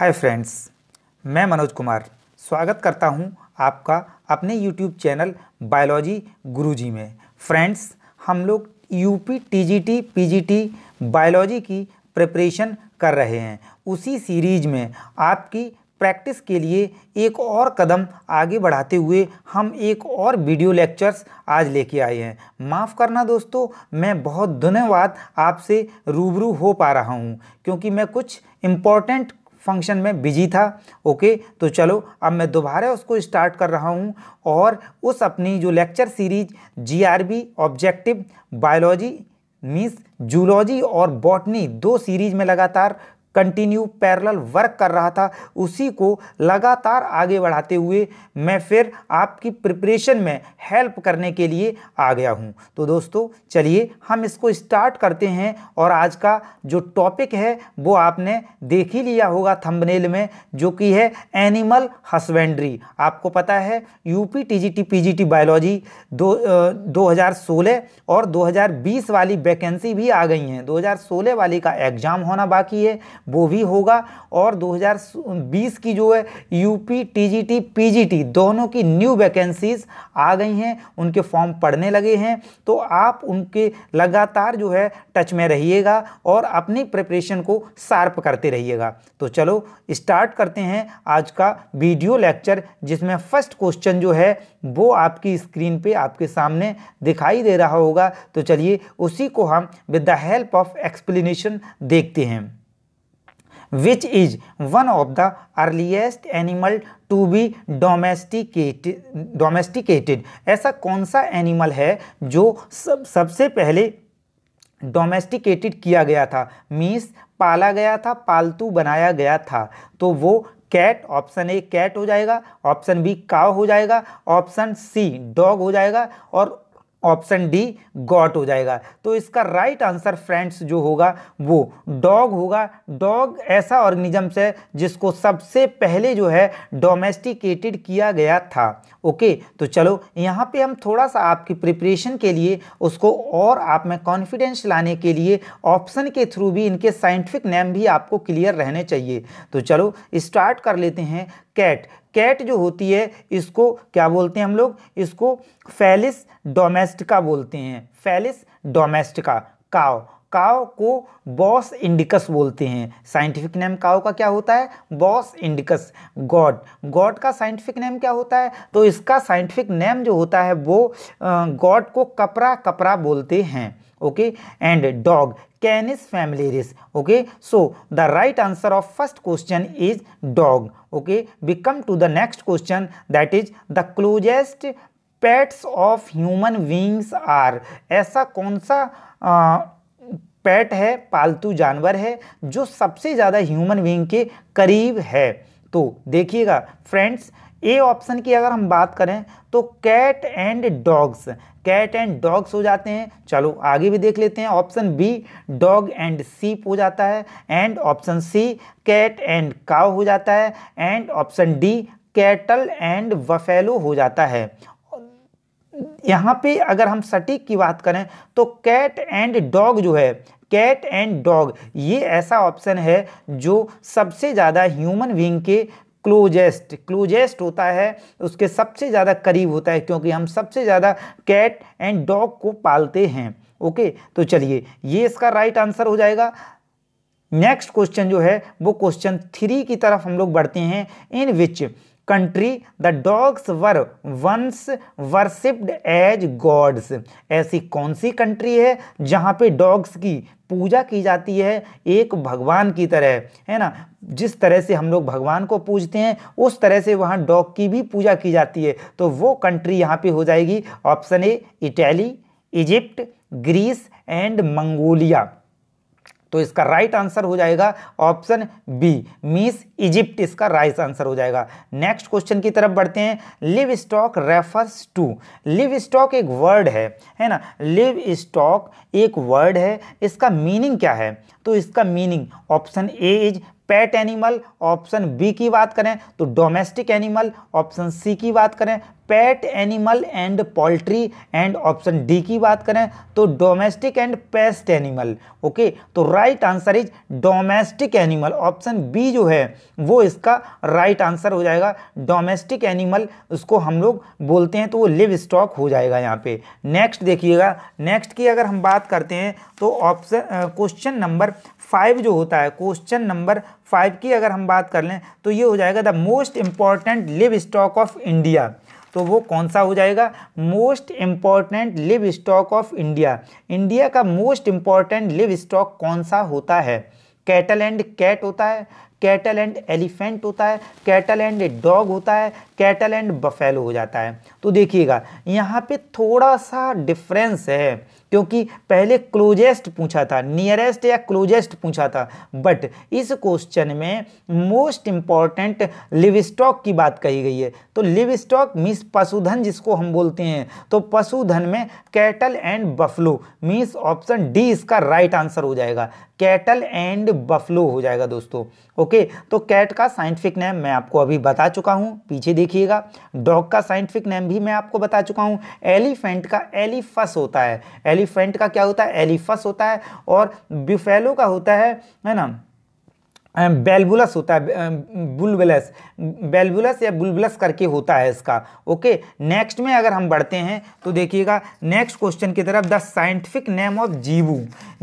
Hi friends मैं मनोज कुमार स्वागत करता हूं आपका अपने यूट्यूब चैनल बायोलॉजी गुरुजी में फ्रेंड्स हम लोग यूपी टीजीटी पीजीटी बायोलॉजी की प्रिपरेशन कर रहे हैं उसी सीरीज में आपकी प्रैक्टिस के लिए एक और कदम आगे बढ़ाते हुए हम एक और वीडियो लेक्चर्स आज लेके आए हैं माफ़ करना दोस्तों मैं बहुत धन्यवाद आपसे रूबरू हो पा रहा हूँ क्योंकि मैं कुछ इम्पॉर्टेंट फंक्शन में बिजी था ओके तो चलो अब मैं दोबारा उसको स्टार्ट कर रहा हूँ और उस अपनी जो lecture series GRB objective biology means zoology और बॉटनी दो सीरीज में लगातार कंटिन्यू पैरेलल वर्क कर रहा था उसी को लगातार आगे बढ़ाते हुए मैं फिर आपकी प्रिपरेशन में हेल्प करने के लिए आ गया हूँ तो दोस्तों चलिए हम इसको स्टार्ट करते हैं और आज का जो टॉपिक है वो आपने देख ही लिया होगा थंबनेल में जो कि है एनिमल हस्बेंड्री आपको पता है यूपी टीजीटी पीजीटी बायोलॉजी दो दो और 2020 वाली वैकेंसी भी आ गई हैं 2016 वाली का एग्ज़ाम होना बाकी है वो भी होगा और 2020 की जो है यूपी टीजीटी पीजीटी दोनों की न्यू वैकेंसीज आ गई हैं उनके फॉर्म पढ़ने लगे हैं तो आप उनके लगातार जो है टच में रहिएगा और अपनी प्रिपरेशन को शार्प करते रहिएगा तो चलो स्टार्ट करते हैं आज का वीडियो लेक्चर जिसमें फर्स्ट क्वेश्चन जो है वो आपकी स्क्रीन पे आपके सामने दिखाई दे रहा होगा तो चलिए उसी को हम with the help of explanation देखते हैं which is one of the earliest animal to be domesticated domesticated ऐसा कौन सा एनिमल है जो सब सबसे पहले डोमेस्टिकेटेड किया गया था मीन्स पाला गया था पालतू बनाया गया था तो वो कैट ऑप्शन ए कैट हो जाएगा ऑप्शन बी काव हो जाएगा ऑप्शन सी डॉग हो जाएगा और ऑप्शन डी गॉट हो जाएगा तो इसका राइट right आंसर फ्रेंड्स जो होगा वो डॉग होगा डॉग ऐसा ऑर्गेनिजम्स है जिसको सबसे पहले जो है डोमेस्टिकेटेड किया गया था ओके तो चलो यहाँ पे हम थोड़ा सा आपकी प्रिपरेशन के लिए उसको और आप में कॉन्फिडेंस लाने के लिए ऑप्शन के थ्रू भी इनके साइंटिफिक नेम भी आपको क्लियर रहने चाहिए तो चलो स्टार्ट कर लेते हैं कैट कैट जो होती है इसको क्या बोलते हैं हम लोग इसको फैलिस डोमेस्टिका बोलते हैं फैलिस डोमेस्टिका काव काव को बॉस इंडिकस बोलते हैं साइंटिफिक नेम काव का क्या होता है बॉस इंडिकस गॉड गॉड का साइंटिफिक नेम क्या होता है तो इसका साइंटिफिक नेम जो होता है वो गॉड को कपरा कपरा बोलते हैं okay and dog Canis familiaris okay so the right answer of first question is dog okay we come to the next question that is the closest pets of human beings are ऐसा कौन सा आ, PAT है पालतू जानवर है जो सबसे ज़्यादा ह्यूमन बींग के करीब है तो देखिएगा फ्रेंड्स ए ऑप्शन की अगर हम बात करें तो cat and dogs cat and dogs हो जाते हैं चलो आगे भी देख लेते हैं ऑप्शन बी डॉग एंड सीप हो जाता है and option C cat and cow हो जाता है and option D cattle and buffalo हो जाता है यहाँ पे अगर हम सटीक की बात करें तो कैट एंड डॉग जो है कैट एंड डॉग ये ऐसा ऑप्शन है जो सबसे ज़्यादा ह्यूमन बींग के क्लोजेस्ट क्लोजेस्ट होता है उसके सबसे ज़्यादा करीब होता है क्योंकि हम सबसे ज़्यादा कैट एंड डॉग को पालते हैं ओके तो चलिए ये इसका राइट आंसर हो जाएगा नेक्स्ट क्वेश्चन जो है वो क्वेश्चन थ्री की तरफ हम लोग बढ़ते हैं in which country the dogs were once worshipped as gods ऐसी कौन सी कंट्री है जहाँ पे डॉग्स की पूजा की जाती है एक भगवान की तरह है ना जिस तरह से हम लोग भगवान को पूजते हैं उस तरह से वहाँ डॉग की भी पूजा की जाती है तो वो कंट्री यहाँ पे हो जाएगी option A Italy Egypt Greece and Mongolia तो इसका राइट आंसर हो जाएगा ऑप्शन बी मीस इजिप्ट इसका राइट आंसर हो जाएगा नेक्स्ट क्वेश्चन की तरफ बढ़ते हैं livestock refers to livestock एक वर्ड है है ना लिव स्टॉक एक वर्ड है इसका मीनिंग क्या है तो इसका meaning option A is pet animal option B की बात करें तो डोमेस्टिक एनिमल ऑप्शन सी की बात करें pet animal and poultry and option D की बात करें तो domestic and pest animal okay तो right answer is domestic animal option B जो है वो इसका राइट right आंसर हो जाएगा डोमेस्टिक एनिमल उसको हम लोग बोलते हैं तो वो लिव स्टॉक हो जाएगा यहाँ पे नेक्स्ट देखिएगा नेक्स्ट की अगर हम बात करते हैं तो ऑप्शन क्वेश्चन नंबर फाइव जो होता है क्वेश्चन नंबर फाइव की अगर हम बात कर लें तो ये हो जाएगा the most important livestock of India तो वो कौन सा हो जाएगा most important livestock of India India का मोस्ट इम्पॉर्टेंट लिव स्टॉक कौन सा होता है कैटल एंड कैट होता है कैटल एंड एलिफेंट होता है कैटल एंड डॉग होता है कैटल एंड बफेलो हो जाता है तो देखिएगा यहाँ पे थोड़ा सा डिफरेंस है क्योंकि पहले क्लोजेस्ट पूछा था नियरेस्ट या क्लोजेस्ट पूछा था बट इस क्वेश्चन में मोस्ट इंपॉर्टेंट लिवस्टॉक की बात कही गई है तो लिव स्टॉक मीस पशुधन जिसको हम बोलते हैं तो पशुधन में cattle and buffalo means option D इसका राइट आंसर हो जाएगा कैटल एंड बफलो हो जाएगा दोस्तों ओके तो कैट का साइंटिफिक नेम मैं आपको अभी बता चुका हूँ पीछे देखिएगा डॉग का साइंटिफिक नेम भी मैं आपको बता चुका हूँ एलिफेंट का एलिफस होता है एलिफेंट का क्या होता है एलिफस होता है और बिफेलो का होता है है ना बेलबुलस होता है बुलबुलस बेलबुलस या बुलबुलस करके होता है इसका ओके नेक्स्ट में अगर हम बढ़ते हैं तो देखिएगा नेक्स्ट क्वेश्चन की तरफ the scientific name of zebu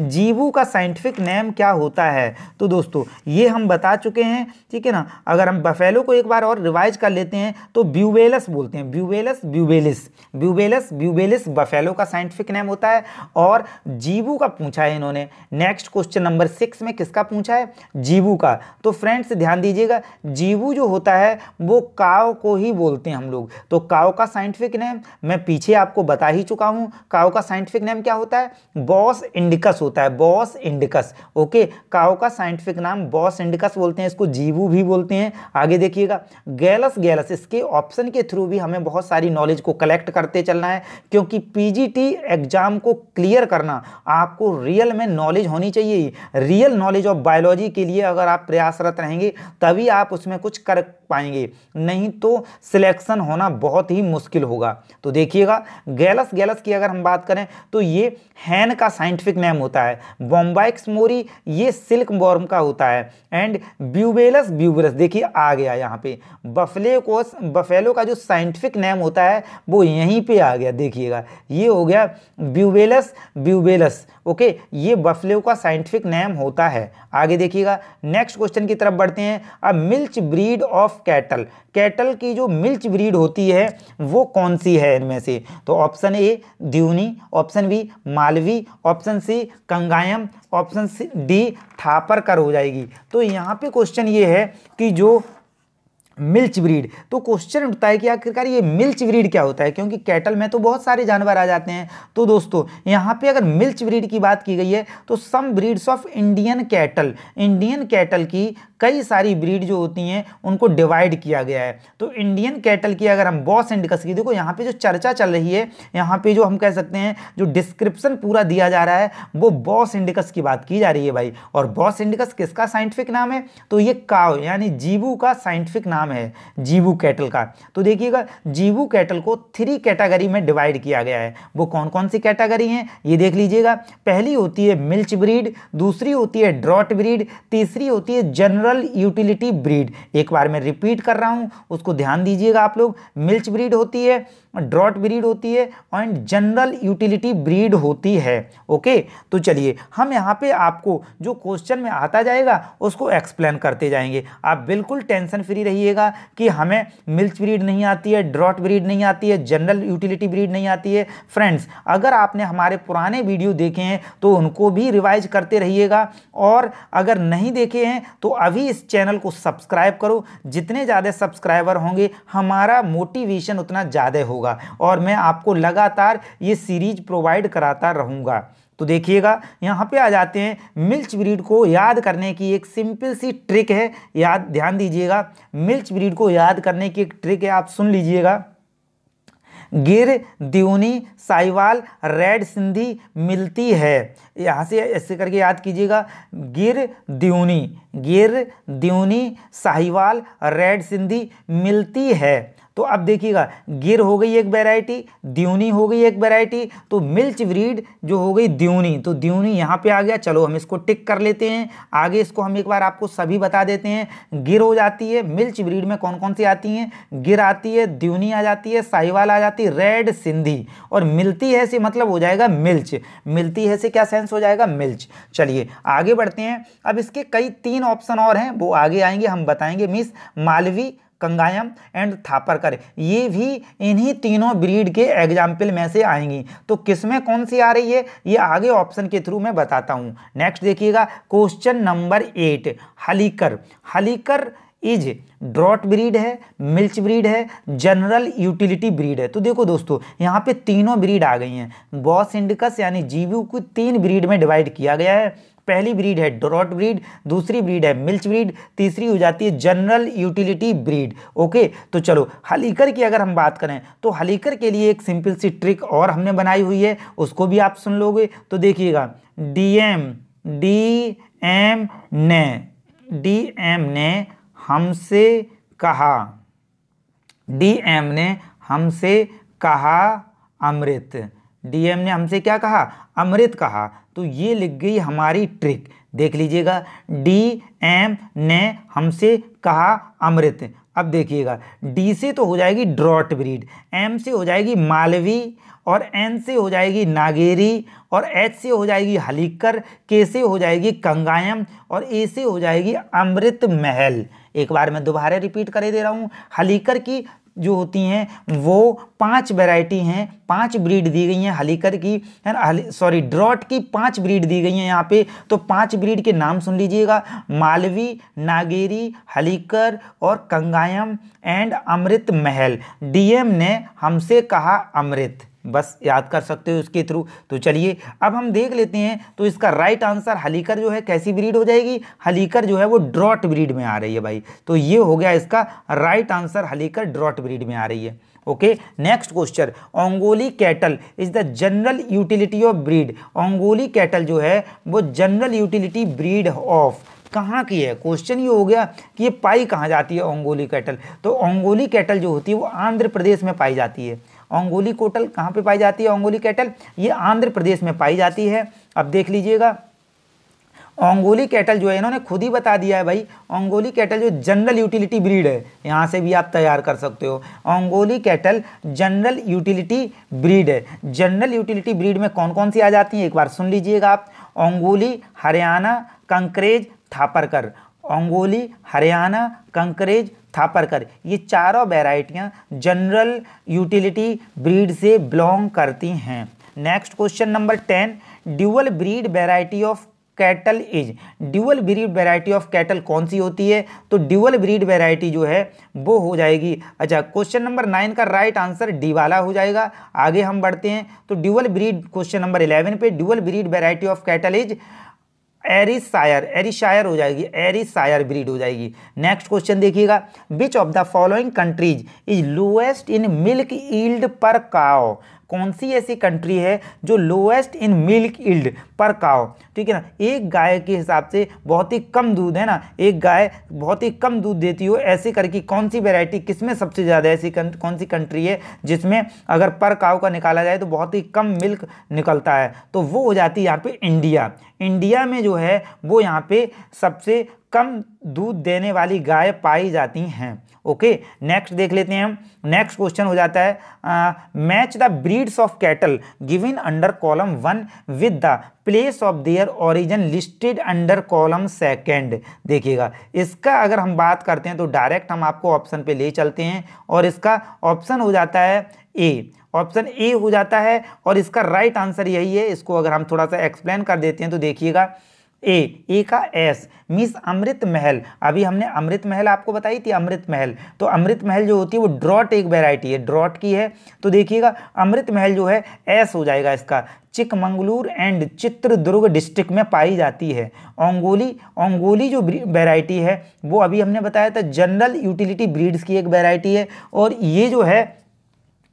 zebu का साइंटिफिक नेम क्या होता है तो दोस्तों ये हम बता चुके हैं ठीक है ना अगर हम बफेलो को एक बार और रिवाइज कर लेते हैं तो ब्यूबेलस बोलते हैं Bubalus bubalis Bubalus bubalis buffalo का साइंटिफिक नेम होता है और जीवू का पूछा है इन्होंने नेक्स्ट क्वेश्चन नंबर सिक्स में किसका पूछा है जीवू जीवू का तो फ्रेंड्स ध्यान दीजिएगा जीवू जो होता है वो काव को ही बोलते हैं हम लोग तो काव का साइंटिफिक नेम मैं पीछे आपको बता ही चुका हूँ काव का साइंटिफिक नेम क्या होता है बॉस इंडिकस होता है बॉस इंडिकस ओके काव का साइंटिफिक नाम बॉस इंडिकस बोलते हैं इसको जीवू भी बोलते हैं आगे देखिएगा गैलस गैलस इसके ऑप्शन के थ्रू भी हमें बहुत सारी नॉलेज को कलेक्ट करते चलना है क्योंकि पी एग्जाम को क्लियर करना आपको रियल में नॉलेज होनी चाहिए रियल नॉलेज ऑफ बायोलॉजी के लिए अगर अगर आप प्रयासरत रहेंगे तभी आप उसमें कुछ कर पाएंगे नहीं तो सिलेक्शन होना बहुत ही मुश्किल होगा तो देखिएगा गैलस गैलस की अगर हम बात करें तो ये हैन का साइंटिफिक नेम होता है बॉम्बाइक्स मोरी ये सिल्क बॉर्म का होता है एंड ब्यूबेलस ब्यूबेलस देखिए आ गया यहाँ पे बफले को बफेलो का जो साइंटिफिक नेम होता है वो यहीं पे आ गया देखिएगा ये हो गया ब्यूबेलस ब्यूबेलस ओके ये बफलेव का साइंटिफिक नेम होता है आगे देखिएगा नेक्स्ट क्वेश्चन की तरफ बढ़ते हैं अब milch breed of cattle cattle की जो मिल्च ब्रीड होती है वो कौन सी है इनमें से तो option A Deoni option B Malvi option C Kangayam option D Tharparkar हो जाएगी तो यहाँ पे क्वेश्चन ये है कि जो मिल्च ब्रीड तो क्वेश्चन उठता है कि आखिरकार ये मिल्च ब्रीड क्या होता है क्योंकि कैटल में तो बहुत सारे जानवर आ जाते हैं तो दोस्तों यहाँ पे अगर मिल्च ब्रीड की बात की गई है तो some breeds of Indian cattle Indian cattle की कई सारी ब्रीड जो होती हैं उनको डिवाइड किया गया है तो इंडियन कैटल की अगर हम बॉस एंड की देखो यहाँ पे जो चर्चा चल रही है यहाँ पे जो हम कह सकते हैं जो डिस्क्रिप्शन पूरा दिया जा रहा है वो बॉस इंडिकस की बात की जा रही है भाई और बॉस इंडिकस किसका साइंटिफिक नाम है तो ये काव यानी जीवू का साइंटिफिक नाम नाम है जीवू कैटल का तो देखिएगा जीवू कैटल को थ्री कैटेगरी में डिवाइड किया गया है वो कौन कौन सी कैटेगरी हैं ये देख लीजिएगा पहली होती है मिल्च ब्रीड दूसरी होती है ड्रॉट ब्रीड तीसरी होती है जनरल यूटिलिटी ब्रीड एक बार मैं रिपीट कर रहा हूँ उसको ध्यान दीजिएगा आप लोग मिल्च ब्रीड होती है ड्रॉट ब्रीड होती है और जनरल यूटिलिटी ब्रीड होती है ओके तो चलिए हम यहाँ पे आपको जो क्वेश्चन में आता जाएगा उसको एक्सप्लेन करते जाएंगे आप बिल्कुल टेंशन फ्री रहिएगा लीजिएगा कि हमें मिल्च ब्रीड नहीं आती है ड्रॉट ब्रीड नहीं आती है जनरल यूटिलिटी ब्रीड नहीं आती है फ्रेंड्स अगर आपने हमारे पुराने वीडियो देखे हैं तो उनको भी रिवाइज करते रहिएगा और अगर नहीं देखे हैं तो अभी इस चैनल को सब्सक्राइब करो जितने ज़्यादा सब्सक्राइबर होंगे हमारा मोटिवेशन उतना ज़्यादा होगा और मैं आपको लगातार ये सीरीज प्रोवाइड कराता रहूँगा तो देखिएगा यहाँ पे आ जाते हैं मिल्च ब्रीड को याद करने की एक सिंपल सी ट्रिक है याद ध्यान दीजिएगा मिल्च ब्रीड को याद करने की एक ट्रिक है आप सुन लीजिएगा गिर दिवनी साहिवाल रेड सिंधी मिलती है यहाँ से ऐसे करके याद कीजिएगा गिर दिवनी गिर दिवनी साहिवाल रेड सिंधी मिलती है तो अब देखिएगा गिर हो गई एक वेराइटी द्यूनी हो गई एक वेराइटी तो मिल्च ब्रीड जो हो गई द्यूनी तो द्यूनी यहाँ पे आ गया चलो हम इसको टिक कर लेते हैं आगे इसको हम एक बार आपको सभी बता देते हैं गिर हो जाती है मिल्च ब्रीड में कौन कौन सी आती हैं गिर आती है द्यूनी आ जाती है साहिवाल आ जाती है रेड सिंधी और मिलती है से मतलब हो जाएगा मिल्च मिलती है से क्या सेंस हो जाएगा मिल्च चलिए आगे बढ़ते हैं अब इसके कई तीन ऑप्शन और हैं वो आगे आएंगे हम बताएंगे मिस मालवी कंगायम एंड थापरकर ये भी इन्हीं तीनों ब्रीड के एग्जाम्पल में से आएंगी तो किस में कौन सी आ रही है ये आगे ऑप्शन के थ्रू मैं बताता हूँ नेक्स्ट देखिएगा question number eight Hallikar Hallikar is draught breed है मिल्च ब्रीड है जनरल यूटिलिटी ब्रीड है तो देखो दोस्तों यहाँ पे तीनों ब्रीड आ गई हैं बॉस इंडिकस यानी जीवू को तीन ब्रीड में डिवाइड किया गया है पहली ब्रीड है डोरॉट ब्रीड दूसरी ब्रीड है मिल्च ब्रीड तीसरी हो जाती है जनरल यूटिलिटी ब्रीड ओके तो चलो हलीकर की अगर हम बात करें तो हलीकर के लिए एक सिंपल सी ट्रिक और हमने बनाई हुई है उसको भी आप सुन लोगे तो देखिएगा डी एम डी एम ने डी एम ने हमसे कहा डी एम ने हमसे कहा अमृत डीएम ने हमसे क्या कहा अमृत कहा तो ये लिख गई हमारी ट्रिक देख लीजिएगा डी एम ने हमसे कहा अमृत अब देखिएगा डी से तो हो जाएगी ड्रॉट ब्रीड एम से हो जाएगी मालवी और एन से हो जाएगी नागेरी और एच से हो जाएगी हलीकर के से हो जाएगी कंगायम और ए से हो जाएगी अमृत महल एक बार मैं दोबारा रिपीट कर दे रहा हूँ हलीकर की जो होती हैं वो पांच वैरायटी हैं पांच ब्रीड दी गई हैं हलीकर की है ना सॉरी ड्रॉट की पांच ब्रीड दी गई हैं यहाँ पे तो पांच ब्रीड के नाम सुन लीजिएगा मालवी नागेरी हलीकर और कंगायम एंड अमृत महल डीएम ने हमसे कहा अमृत बस याद कर सकते हो उसके थ्रू तो चलिए अब हम देख लेते हैं तो इसका राइट आंसर हलीकर जो है कैसी ब्रीड हो जाएगी हलीकर जो है वो ड्रॉट ब्रीड में आ रही है भाई तो ये हो गया इसका right answer Hallikar draught breed में आ रही है okay next question Ongole cattle is the general utility of breed Ongole cattle जो है वो जनरल यूटिलिटी ब्रीड ऑफ कहाँ की है क्वेश्चन ये हो गया कि ये पाई कहाँ जाती है ओंगोली कैटल तो ओंगोली कैटल जो होती है वो आंध्र प्रदेश में पाई जाती है ओंगोली कोटल कहाँ पे पाई जाती है ओंगोली कैटल ये आंध्र प्रदेश में पाई जाती है अब देख लीजिएगा ओंगोली कैटल जो है इन्होंने खुद ही बता दिया है भाई ओंगोली कैटल जो जनरल यूटिलिटी ब्रीड है यहाँ से भी आप तैयार कर सकते हो Ongole cattle general utility breed है जनरल यूटिलिटी ब्रीड में कौन कौन सी आ जाती हैं एक बार सुन लीजिएगा आप ओंगोली हरियाणा कंकरेज थापरकर ओंगोली हरियाणा कंकरेज थापरकर ये चारों वेराइटियाँ जनरल यूटिलिटी ब्रीड से बिलोंग करती हैं next question number ten dual breed variety of cattle is dual breed variety of cattle कौन सी होती है तो ड्यूअल ब्रीड वेराइटी जो है वो हो जाएगी अच्छा क्वेश्चन नंबर नाइन का राइट आंसर डी वाला हो जाएगा आगे हम बढ़ते हैं तो dual breed question number eleven पे dual breed variety of cattle is Ayrshire Ayrshire हो जाएगी एरिसायर ब्रीड हो जाएगी नेक्स्ट क्वेश्चन देखिएगा which of the following countries is lowest in milk yield per cow कौन सी ऐसी कंट्री है जो lowest in milk yield per काओ ठीक है ना एक गाय के हिसाब से बहुत ही कम दूध है ना एक गाय बहुत ही कम दूध देती हो ऐसे करके कौन सी वेराइटी किसमें सबसे ज़्यादा ऐसी कौन सी कंट्री है जिसमें अगर पर काओ का निकाला जाए तो बहुत ही कम मिल्क निकलता है तो वो हो जाती है यहाँ पर इंडिया इंडिया में जो है वो यहाँ पे सबसे कम दूध देने वाली गाय पाई जाती हैं ओके नेक्स्ट देख लेते हैं हम नेक्स्ट क्वेश्चन हो जाता है match the breeds of cattle given under column one with the place of their origin listed under column second देखिएगा इसका अगर हम बात करते हैं तो डायरेक्ट हम आपको ऑप्शन पे ले चलते हैं और इसका ऑप्शन हो जाता है ए ऑप्शन ए हो जाता है और इसका राइट right आंसर यही है इसको अगर हम थोड़ा सा एक्सप्लेन कर देते हैं तो देखिएगा ए ए का एस मिस अमृत महल अभी हमने अमृत महल आपको बताई थी अमृत महल तो अमृत महल जो होती है वो ड्रॉट एक वेराइटी है ड्रॉट की है तो देखिएगा अमृत महल जो है एस हो जाएगा इसका चिकमंगलूर एंड चित्रदुर्ग डिस्ट्रिक्ट में पाई जाती है ओंगोली ओंगोली जो वेराइटी है वो अभी हमने बताया था जनरल यूटिलिटी ब्रीड्स की एक वेराइटी है और ये जो है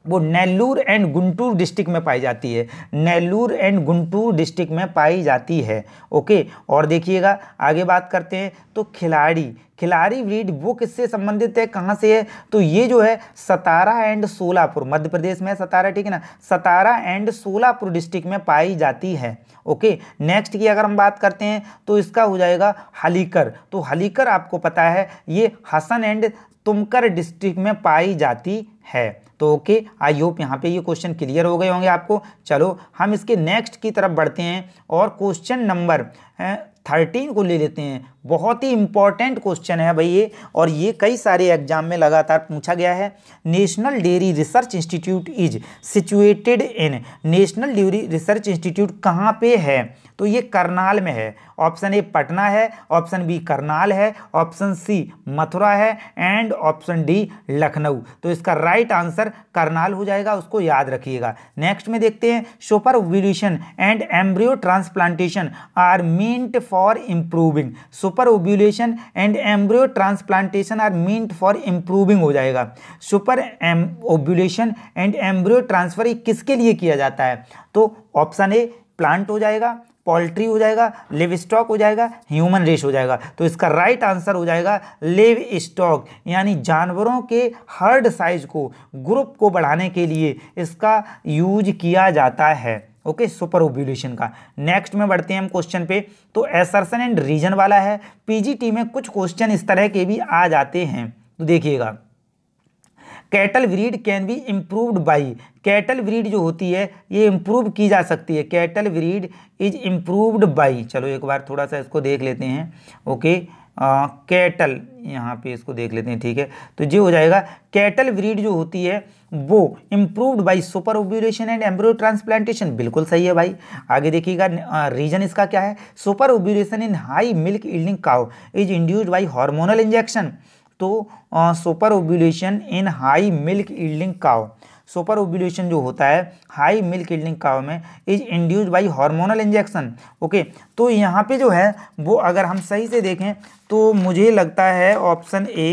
वो नेल्लूर एंड गुंटूर डिस्ट्रिक्ट में पाई जाती है नेल्लूर एंड गुंटूर डिस्ट्रिक्ट में पाई जाती है ओके और देखिएगा आगे बात करते हैं तो खिलाड़ी खिलाड़ी ब्रीड वो किससे संबंधित है कहाँ से है तो ये जो है सतारा एंड सोलापुर मध्य प्रदेश में सतारा ठीक है ना सतारा एंड सोलापुर डिस्ट्रिक्ट में पाई जाती है ओके नेक्स्ट की अगर हम बात करते हैं तो इसका हो जाएगा हलीकर तो हलीकर आपको पता है ये हसन एंड तुमकर डिस्ट्रिक्ट में पाई जाती है तो ओके आई होप यहाँ पे ये क्वेश्चन क्लियर हो गए होंगे आपको चलो हम इसके नेक्स्ट की तरफ बढ़ते हैं और क्वेश्चन नंबर थर्टीन को ले लेते हैं बहुत ही इंपॉर्टेंट क्वेश्चन है भाई ये और ये कई सारे एग्जाम में लगातार पूछा गया है National Dairy Research Institute is situated in National Dairy Research Institute कहाँ पे है तो ये करनाल में है ऑप्शन ए पटना है ऑप्शन बी करनाल है ऑप्शन सी मथुरा है एंड ऑप्शन डी लखनऊ तो इसका राइट आंसर करनाल हो जाएगा उसको याद रखिएगा नेक्स्ट में देखते हैं super ovulation and embryo transplantation are meant for improving super super ovulation and embryo transplantation are meant for improving हो जाएगा super um ovulation and embryo transfer ये किसके लिए किया जाता है तो ऑप्शन ए प्लांट हो जाएगा पोल्ट्री हो जाएगा लिव स्टॉक हो जाएगा ह्यूमन रेस हो जाएगा तो इसका राइट right आंसर हो जाएगा लिव स्टॉक यानी जानवरों के हर्ड साइज को ग्रुप को बढ़ाने के लिए इसका यूज किया जाता है ओके सुपर ओब्यूलेशन का नेक्स्ट में बढ़ते हैं हम क्वेश्चन पे तो एसरसन एंड रीजन वाला है पीजीटी में कुछ क्वेश्चन इस तरह के भी आ जाते हैं तो देखिएगा cattle breed can be improved by cattle breed जो होती है ये इम्प्रूव की जा सकती है cattle breed is improved by चलो एक बार थोड़ा सा इसको देख लेते हैं ओके कैटल यहाँ पे इसको देख लेते हैं ठीक है तो ये हो जाएगा कैटल ब्रीड जो होती है वो improved by super ovulation and embryo transplantation बिल्कुल सही है भाई आगे देखिएगा रीजन इसका क्या है super ovulation in high milk yielding cow is induced by hormonal injection तो super ovulation in high milk yielding cow super ovulation जो होता है हाई मिल्क इल्डिंग काव में is induced by hormonal injection okay तो यहाँ पे जो है वो अगर हम सही से देखें तो मुझे लगता है ऑप्शन ए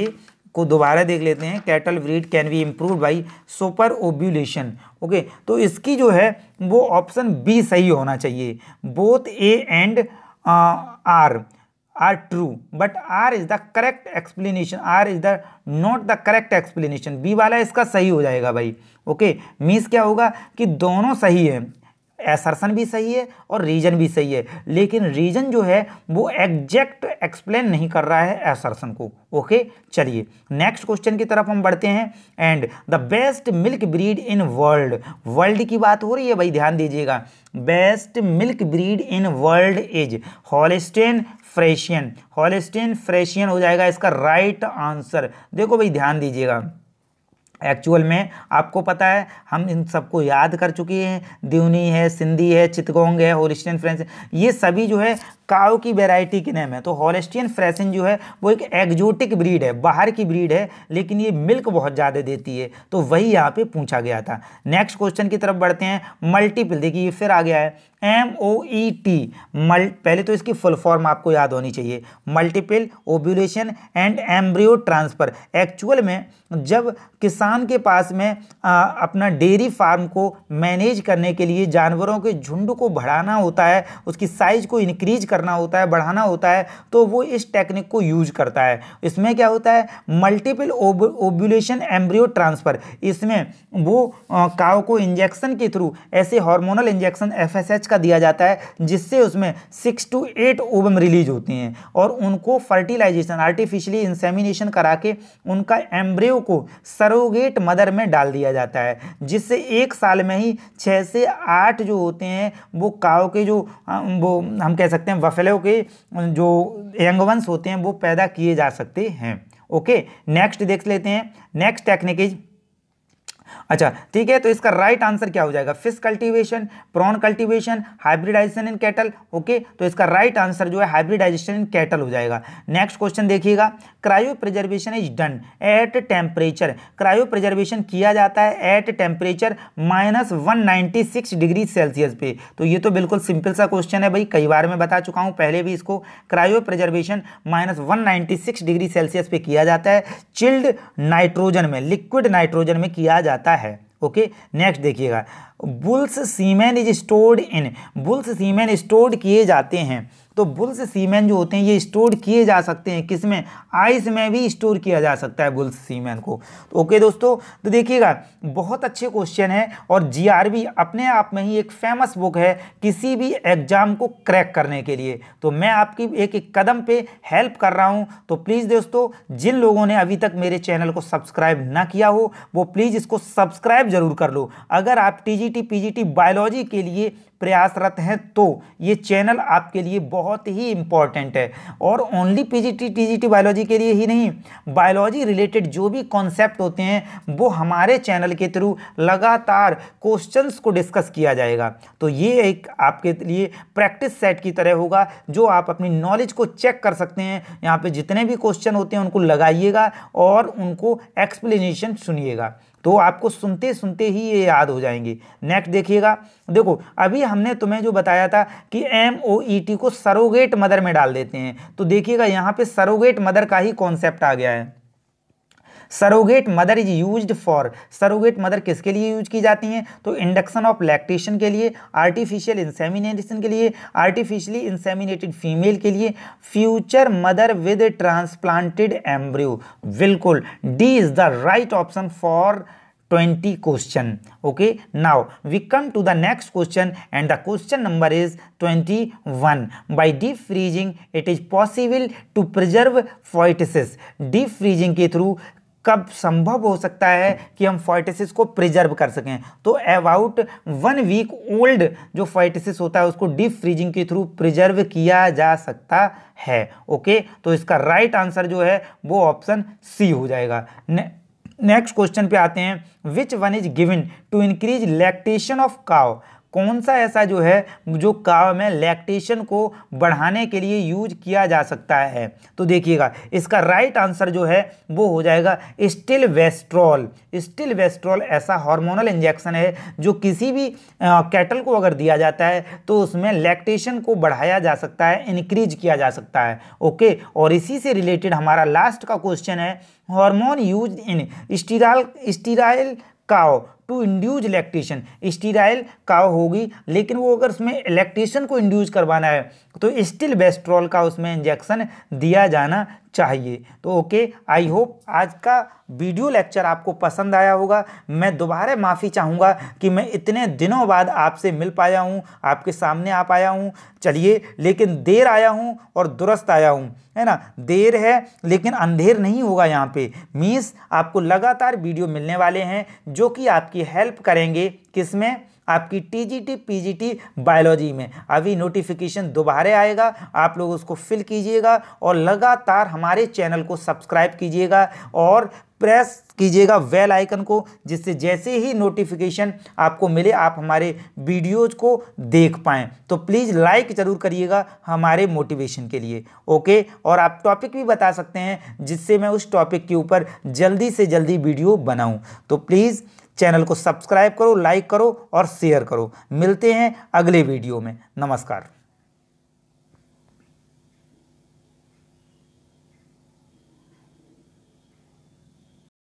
को दोबारा देख लेते हैं cattle breed can be improve by super ovulation okay तो इसकी जो है वो ऑप्शन बी सही होना चाहिए both A and R R true but R is the correct explanation R is the not the correct explanation B वाला इसका सही हो जाएगा भाई ओके okay? मीन्स क्या होगा कि दोनों सही है एसरसन भी सही है और रीजन भी सही है लेकिन रीजन जो है वो एग्जैक्ट एक्सप्लेन नहीं कर रहा है एसरसन को ओके चलिए नेक्स्ट क्वेश्चन की तरफ हम बढ़ते हैं and the best milk breed in world world की बात हो रही है भाई ध्यान दीजिएगा best milk breed in world is Holstein Friesian Holstein Friesian हो जाएगा इसका राइट right आंसर देखो भाई ध्यान दीजिएगा एक्चुअल में आपको पता है हम इन सबको याद कर चुके हैं दिवनी है सिंधी है चितगोंग है होलिस्टियन फ्रेंस ये सभी जो है काव की वैरायटी के नाम है तो हॉलेस्टियन फ्रेसिन जो है वो एक एग्जोटिक ब्रीड है बाहर की ब्रीड है लेकिन ये मिल्क बहुत ज़्यादा देती है तो वही यहाँ पे पूछा गया था नेक्स्ट क्वेश्चन की तरफ बढ़ते हैं मल्टीपल देखिए ये फिर आ गया है एम ओ ई टी मल पहले तो इसकी फुल फॉर्म आपको याद होनी चाहिए multiple ovulation and embryo transfer actual में जब किसान के पास में आ, अपना डेयरी फार्म को मैनेज करने के लिए जानवरों के झुंड को बढ़ाना होता है उसकी साइज को इनक्रीज करना होता है बढ़ाना होता है तो वो इस टेक्निक को यूज करता है इसमें क्या होता है मल्टीपल ओब्यूलेशन एम्ब्रियो ट्रांसफ़र इसमें वो काव को इंजेक्शन के थ्रू ऐसे हॉर्मोनल इंजेक्शन एफ का दिया जाता है जिससे उसमें six to eight ovum release होते हैं और उनको फर्टिलाइजेशन आर्टिफिशियली इंसेमिनेशन करा के उनका एम्ब्रियो को सरोगेट मदर में डाल दिया जाता है जिससे एक साल में ही छः से आठ जो होते हैं वो काव के जो वो हम कह सकते हैं वफेलो के जो यंगवंश होते हैं वो पैदा किए जा सकते हैं ओके नेक्स्ट देख लेते हैं नेक्स्ट टेक्निक इज अच्छा ठीक है तो इसका राइट आंसर क्या हो जाएगा fish cultivation prawn cultivation hybridization in cattle okay तो इसका राइट आंसर जो है हाइब्रिडाइजेशन इन कैटल हो जाएगा नेक्स्ट क्वेश्चन देखिएगा cryopreservation is done at temperature cryopreservation किया जाता है at temperature minus one degree Celsius पे तो ये तो बिल्कुल सिंपल सा क्वेश्चन है भाई कई बार मैं बता चुका हूँ पहले भी इसको cryopreservation minus degree Celsius पे किया जाता है चिल्ड नाइट्रोजन में लिक्विड नाइट्रोजन में किया जाता है है ओके नेक्स्ट देखिएगा bull's semen is stored in bull's semen stored किए जाते हैं तो बुल्स सीमेन जो होते हैं ये स्टोर किए जा सकते हैं किसमें आइस में भी स्टोर किया जा सकता है बुल्स सीमेन को तो ओके दोस्तों तो देखिएगा बहुत अच्छे क्वेश्चन है और जी अपने आप में ही एक फेमस बुक है किसी भी एग्जाम को क्रैक करने के लिए तो मैं आपकी एक एक कदम पे हेल्प कर रहा हूँ तो प्लीज़ दोस्तों जिन लोगों ने अभी तक मेरे चैनल को सब्सक्राइब ना किया हो वो प्लीज़ इसको सब्सक्राइब जरूर कर लो अगर आप T G T P G T biology के लिए प्रयासरत हैं तो ये चैनल आपके लिए बहुत ही इम्पॉर्टेंट है और ओनली पीजीटी टीजीटी बायोलॉजी के लिए ही नहीं बायोलॉजी रिलेटेड जो भी कॉन्सेप्ट होते हैं वो हमारे चैनल के थ्रू लगातार क्वेश्चंस को डिस्कस किया जाएगा तो ये एक आपके लिए प्रैक्टिस सेट की तरह होगा जो आप अपनी नॉलेज को चेक कर सकते हैं यहाँ पे जितने भी क्वेश्चन होते हैं उनको लगाइएगा और उनको एक्सप्लेनेशन सुनिएगा तो आपको सुनते सुनते ही ये याद हो जाएंगे नेक्स्ट देखिएगा देखो अभी हमने तुम्हें जो बताया था कि एम ओ ई टी को सरोगेट मदर में डाल देते हैं तो देखिएगा यहाँ पे सरोगेट मदर का ही कॉन्सेप्ट आ गया है surrogate mother is use for surrogate mother किसके लिए यूज की जाती हैं तो इंडक्शन ऑफ लैक्टेशन के लिए आर्टिफिशियल इंसेमिनेशन के लिए आर्टिफिशियली इंसेमिनेटेड फीमेल के लिए future mother with transplanted embryo बिल्कुल D is the right option for 20 question okay now we come to the next question and the question number is 21. One by deep freezing it is possible to preserve foetus deep freezing के through कब संभव हो सकता है कि हम फोइटिसिस को preserve कर सकें तो अबाउट वन वीक ओल्ड जो फोइटिसिस होता है उसको डीप फ्रीजिंग के थ्रू प्रिजर्व किया जा सकता है ओके तो इसका राइट right आंसर जो है वो ऑप्शन सी हो जाएगा नेक्स्ट क्वेश्चन पे आते हैं which one is given to increase lactation of cow कौन सा ऐसा जो है जो काव में लैक्टेशन को बढ़ाने के लिए यूज किया जा सकता है तो देखिएगा इसका राइट आंसर जो है वो हो जाएगा स्टिल वेस्ट्रॉल स्टिल वेस्ट्रॉल ऐसा हार्मोनल इंजेक्शन है जो किसी भी कैटल को अगर दिया जाता है तो उसमें लैक्टेशन को बढ़ाया जा सकता है इनक्रीज किया जा सकता है ओके और इसी से रिलेटेड हमारा लास्ट का क्वेश्चन है hormone use in sterile sterile cow to induce electrician sterile का होगी लेकिन वो अगर उसमें इलेक्ट्रिशन को इंड्यूज करवाना है तो स्टिल बेस्ट्रॉल का उसमें इंजेक्शन दिया जाना चाहिए तो ओके आई होप आज का वीडियो लेक्चर आपको पसंद आया होगा मैं दोबारा माफ़ी चाहूँगा कि मैं इतने दिनों बाद आपसे मिल पाया हूँ आपके सामने आ पाया हूँ चलिए लेकिन देर आया हूँ और दुरुस्त आया हूँ है ना देर है लेकिन अंधेर नहीं होगा यहाँ पे मीन्स आपको लगातार वीडियो मिलने वाले हैं जो कि आपकी हेल्प करेंगे किस में आपकी टीजीटी पीजीटी बायोलॉजी में अभी नोटिफिकेशन दोबारा आएगा आप लोग उसको फिल कीजिएगा और लगातार हमारे चैनल को सब्सक्राइब कीजिएगा और प्रेस कीजिएगा वेल आइकन को जिससे जैसे ही नोटिफिकेशन आपको मिले आप हमारे वीडियोज को देख पाएँ तो प्लीज़ लाइक ज़रूर करिएगा हमारे मोटिवेशन के लिए ओके और आप टॉपिक भी बता सकते हैं जिससे मैं उस टॉपिक के ऊपर जल्दी से जल्दी वीडियो बनाऊँ तो प्लीज़ चैनल को सब्सक्राइब करो लाइक करो और शेयर करो मिलते हैं अगले वीडियो में नमस्कार